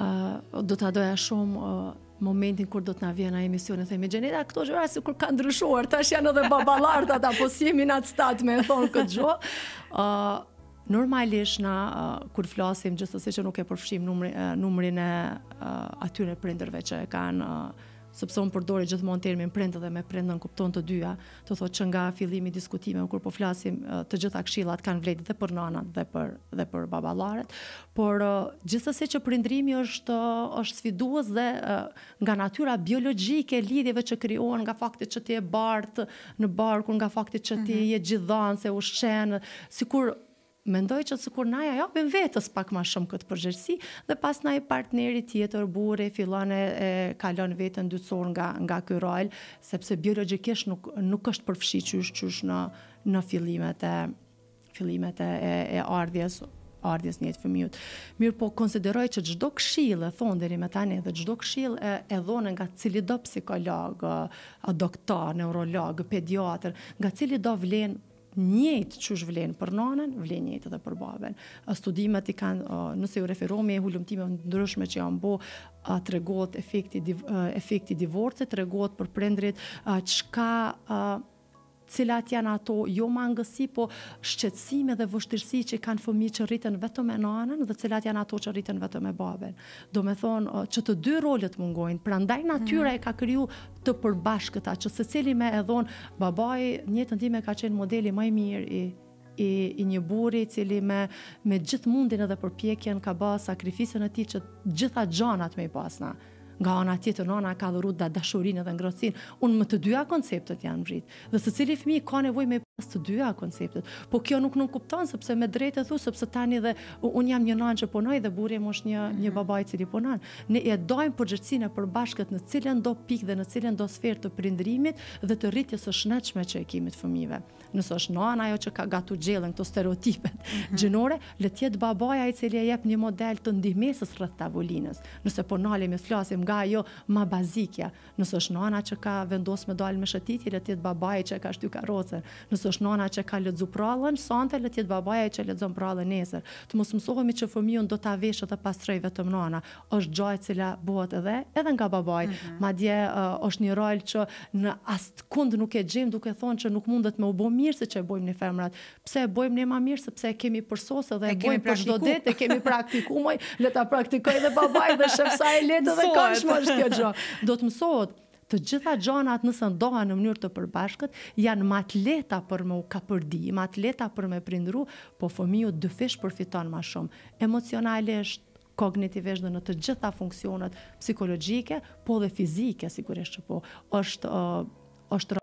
uh, do ta doja shumë uh, momentin kur do të na vijë në emision e themi Xheneta këto gjëra se kur ka ndryshuar tash janë edhe baballart ata po si jemi në stat me thon këtë gjë. Uh, normalisht na uh, kur flasim gjithsesi që nuk e përfshijm numrin uh, numrin e uh, atyre prindërve që kanë uh, sepse un përdori gjithmonë termin prindë dhe me prindën kupton të dyja, të thotë që nga fillimi i diskutimeve kur po flasim të gjitha këshillat kanë vlerë dhe për nanat dhe për dhe për baballaret, por gjithsesi që prindrimi është është sfidues dhe nga natyra biologjike lidhjeve që krijohen nga fakti që ti e bart në barkun nga fakti që ti mhm. je gjithdhënës e ushqen, sikur mendoj që sikur na ja japin vetës pak më shumë këtë përgjegjësi dhe pas na i partneri tjetër burri fillon e, e kalon veten dytësor nga nga ky rol sepse biologjikisht nuk nuk është përfshiqysh qysh në në fillimet e fillimet e, e, ardhjes ardhjes një të fëmijut. Mirë po, konsideroj që gjdo këshilë, thonë dhe rime tani, dhe gjdo këshilë e, dhonë nga cili do psikolog, doktor, neurolog, pediatr, nga cili do vlenë njëjtë që është vlenë për nonën, vlenë njëjtë edhe për babën. Studimet i kanë, nëse ju referomi e hullumtime ndryshme që janë bo, të regot efekti divorcët, të regot për prendrit që ka cilat janë ato jo mangësi, po shqetsime dhe vështirësi që kanë fëmi që rritën vetëm e nanën dhe cilat janë ato që rritën vetëm e babën. Do me thonë që të dy rolet mungojnë, pra ndaj natyra mm. e ka kryu të përbash këta, që se cili me e dhonë, babaj një të ndime ka qenë modeli maj mirë i i, i një buri i cili me me gjithë mundin edhe përpjekjen ka bë sakrificën e tij që gjitha gjanat me i pasna nga ana tjetër nana ka dhuruar dashurinë dhe ngrohtësinë. Unë më të dyja konceptet janë vrit. Dhe secili fëmijë ka nevojë me pas të dyja konceptet. Po kjo nuk nuk kupton sepse me drejtë e thu sepse tani dhe un jam një nanë që punoj dhe burri im është një mm një baba i cili punon. Ne e dojmë përgjithësinë përbashkët në cilën do pikë dhe në cilën do sferë të prindërimit dhe të rritjes së shëndetshme që e kemi të fëmijëve. Nëse është nën ajo që ka gatu gjellën këto stereotipet mm -hmm. gjinore, le të jetë babaja i cili e jep një model të ndihmesës rreth tavolinës. Nëse po nalemi flasim nga ajo më bazikja, nëse është nëna që ka vendosur me dalë me shëtitje, le të jetë babai që ka shtyr karrocën është nona që ka lexu prallën, sonte le të jetë babaja që lexon prallën nesër. Të mos mësohemi që fëmiu do ta veshë të pastroj vetëm nona. Është gjë e cila bëhet edhe edhe nga babai. Mm -hmm. Madje uh, është një rol që në askund nuk e gjejmë duke thonë që nuk mundet me u bë mirë se ç'e bojmë ne femrat. Pse e bojmë ne më mirë sepse e kemi përsos edhe e, e bojmë për çdo ditë, e kemi praktikuar, le ta praktikojë dhe babai dhe shef sa e lehtë dhe kënaqshmë është kjo gjë. Do të mësohet të gjitha gjonat nëse ndoha në mënyrë të përbashkët, janë mat leta për me u kapërdi, mat leta për me prindru, po fëmiu dëfish përfiton ma shumë. Emocionalisht, kognitivisht dhe në të gjitha funksionet psikologjike, po dhe fizike, sigurisht që po, është, uh, është